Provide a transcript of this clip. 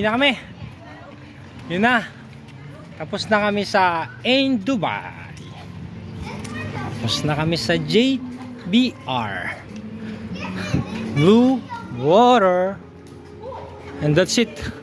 Yun na kami. Yun na. Tapos na kami sa Ain Dubai. Tapos na kami sa JBR. Blue Water. And that's it.